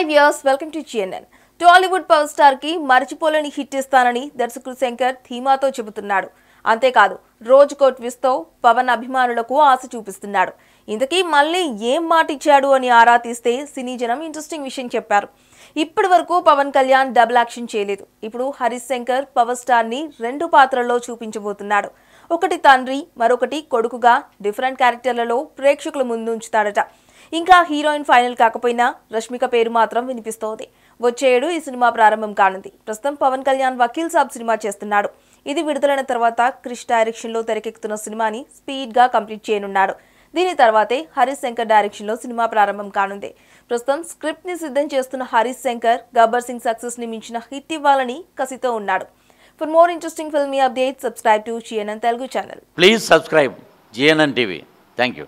five years welcome to GNN Tollywood power star కి మర్చిపోలేని hit ఇస్తానని దర్శకుడు శంకర్ ధీమాతో చెబుతున్నాడు అంతేకాదు రోజుకో విస్తో పవన్ అభిమానులకు ఆశ చూపిస్తున్నాడు ఇంతకీ మళ్ళీ ఏం మాట ఇచ్చాడు అని ఆరా తీస్తే సినీ జనం ఇంట్రెస్టింగ్ విషయం చెప్పారు ఇప్పటి వరకు పవన్ కళ్యాణ్ డబుల్ యాక్షన్ చేయలేదు ఇప్పుడు హరీష్ శంకర్ పవర్ స్టార్ని రెండు పాత్రల్లో చూపించబోతున్నాడు ఒకటి తండ్రి మరొకటి కొడుకుగా డిఫరెంట్ క్యారెక్టర్లలో ప్రేక్షకుల ముందు ఉంచుతాడట ఇంకా హీరోయిన్ ఫైనల్ కాకపోయినా రష్మిక పేరు మాత్రం వినిపిస్తోంది వచ్చేడు ఈ సినిమా ప్రారంభం కానుంది ప్రస్తుతం పవన్ కళ్యాణ్ వకీల్ సాబ్ సినిమా చేస్తున్నాడు ఇది విడుదలైన తర్వాత క్రిష్ డైరెక్షన్లో తెరకెక్కుతున్న సినిమాని స్పీడ్గా కంప్లీట్ చేయనున్నాడు దీని తర్వాతే హరీష్ శంకర్ డైరెక్షన్లో సినిమా ప్రారంభం కానుంది ప్రస్తుతం స్క్రిప్ట్ని సిద్ధం చేస్తున్న హరీష్ శంకర్ గబ్బర్ సింగ్ సక్సెస్ని మించిన హిట్ ఇవ్వాలని కసితో ఉన్నాడు for more interesting filmy updates subscribe to GNN Telugu channel please subscribe GNN TV thank you